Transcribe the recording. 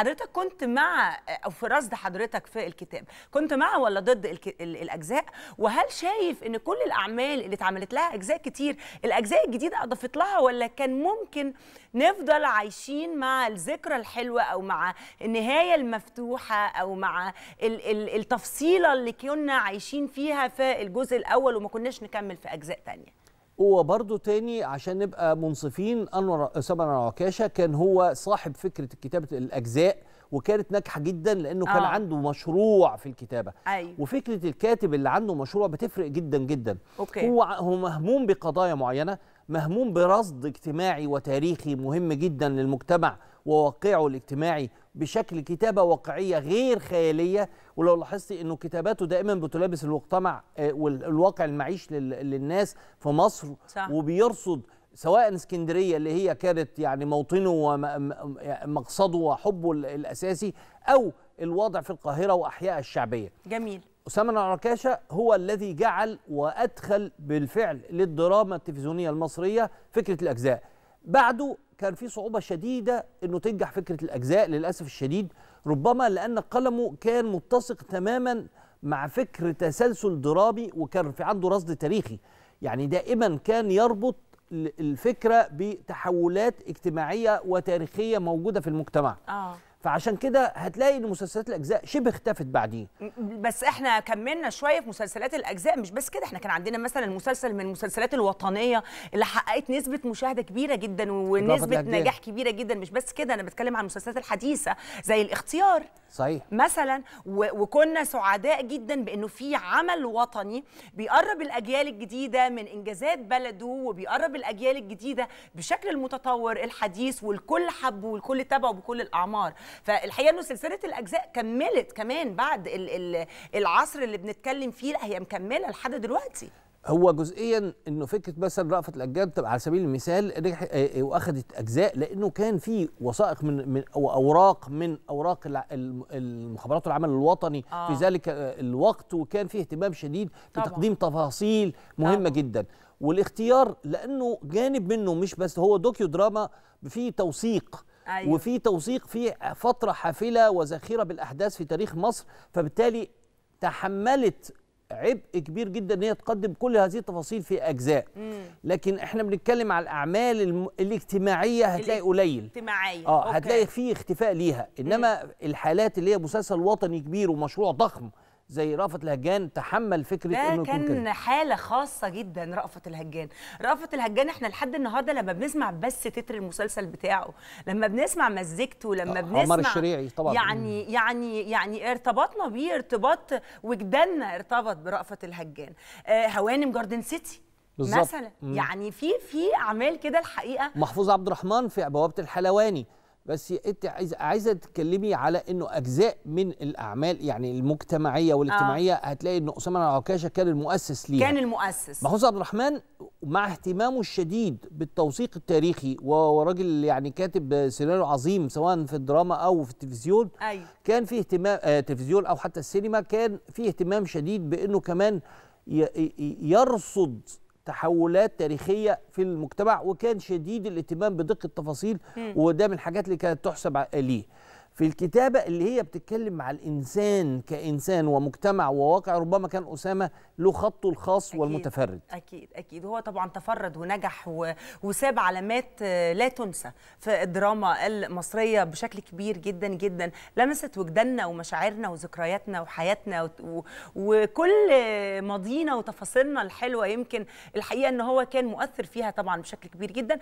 حضرتك كنت مع او في رصد حضرتك في الكتاب كنت مع ولا ضد الاجزاء وهل شايف ان كل الاعمال اللي اتعملت لها اجزاء كتير الاجزاء الجديده اضافت لها ولا كان ممكن نفضل عايشين مع الذكرى الحلوه او مع النهايه المفتوحه او مع التفصيله اللي كنا عايشين فيها في الجزء الاول وما كناش نكمل في اجزاء تانية هو برضو تاني عشان نبقى منصفين انور اسامه العكاشه كان هو صاحب فكره كتابه الاجزاء وكانت ناجحه جدا لانه آه. كان عنده مشروع في الكتابه أيوة. وفكره الكاتب اللي عنده مشروع بتفرق جدا جدا أوكي. هو هو مهموم بقضايا معينه مهموم برصد اجتماعي وتاريخي مهم جدا للمجتمع وواقعه الاجتماعي بشكل كتابة واقعية غير خيالية ولو لاحظتي أنه كتاباته دائما بتلابس المجتمع آه، والواقع المعيش للناس في مصر صح. وبيرصد سواء اسكندريه اللي هي كانت يعني موطنه ومقصده يعني وحبه الاساسي او الوضع في القاهره واحيائها الشعبيه. جميل. أسامة العركاشة هو الذي جعل وأدخل بالفعل للدراما التلفزيونية المصرية فكرة الأجزاء بعده كان في صعوبة شديدة انه تنجح فكرة الاجزاء للأسف الشديد ربما لأن قلمه كان متسق تماما مع فكر تسلسل درامي وكان في عنده رصد تاريخي يعني دائما كان يربط الفكرة بتحولات اجتماعية وتاريخية موجودة في المجتمع آه. فعشان كده هتلاقي ان مسلسلات الاجزاء شبه اختفت بعديه بس احنا كملنا شويه في مسلسلات الاجزاء مش بس كده احنا كان عندنا مثلا المسلسل من المسلسلات الوطنيه اللي حققت نسبه مشاهده كبيره جدا ونسبه نجاح كبيره جدا مش بس كده انا بتكلم عن المسلسلات الحديثه زي الاختيار صحيح مثلا وكنا سعداء جدا بانه في عمل وطني بيقرب الاجيال الجديده من انجازات بلده وبيقرب الاجيال الجديده بشكل المتطور الحديث والكل حبه والكل تابعه بكل الاعمار فالحقيقه انه سلسله الاجزاء كملت كمان بعد العصر اللي بنتكلم فيه لا هي مكمله لحد دلوقتي هو جزئيا انه فكره مثلا رأفت الاجيال على سبيل المثال آه، آه، واخذت اجزاء لانه كان في وثائق من من او اوراق من اوراق المخابرات والعمل الوطني آه. في ذلك آه، الوقت وكان في اهتمام شديد بتقديم تفاصيل مهمه طبعا. جدا والاختيار لانه جانب منه مش بس هو دوكيو دراما في توثيق أيوة. وفي توثيق في فتره حافله وزاخره بالاحداث في تاريخ مصر فبالتالي تحملت عبء كبير جدا ان هي تقدم كل هذه التفاصيل في اجزاء مم. لكن احنا بنتكلم على الاعمال الم... الاجتماعيه هتلاقي قليل اجتماعيه اه هتلاقي في اختفاء ليها انما مم. الحالات اللي هي مسلسل وطني كبير ومشروع ضخم زي رأفت الهجان تحمل فكره انه كان كده. حاله خاصه جدا رأفت الهجان رأفت الهجان احنا لحد النهارده لما بنسمع بس تتر المسلسل بتاعه لما بنسمع مزيكته لما آه، بنسمع عمر الشريعي طبعا يعني يعني يعني ارتبطنا بيه ارتباط وجداننا ارتبط برأفت الهجان آه هوانم جاردن سيتي بالظبط مثلا مم. يعني في في اعمال كده الحقيقه محفوظ عبد الرحمن في بوابه الحلواني بس انت عايزه عايزه تتكلمي على انه اجزاء من الاعمال يعني المجتمعيه والاجتماعيه آه. هتلاقي ان اسامه العكاشه كان المؤسس ليها كان المؤسس محفوظ عبد الرحمن مع اهتمامه الشديد بالتوثيق التاريخي وراجل يعني كاتب سيناريو عظيم سواء في الدراما او في التلفزيون أيوه. كان في اهتمام آه تلفزيون او حتى السينما كان في اهتمام شديد بانه كمان يرصد تحولات تاريخيه في المجتمع وكان شديد الاهتمام بدقه التفاصيل وده من الحاجات اللي كانت تحسب ليه في الكتابة اللي هي بتتكلم مع الإنسان كإنسان ومجتمع وواقع ربما كان أسامة له خطه الخاص أكيد والمتفرد أكيد أكيد هو طبعا تفرد ونجح وساب علامات آه، لا تنسى في الدراما المصرية بشكل كبير جدا جدا لمست وجداننا ومشاعرنا وذكرياتنا وحياتنا وكل ماضينا وتفاصيلنا الحلوة يمكن الحقيقة أن هو كان مؤثر فيها طبعا بشكل كبير جدا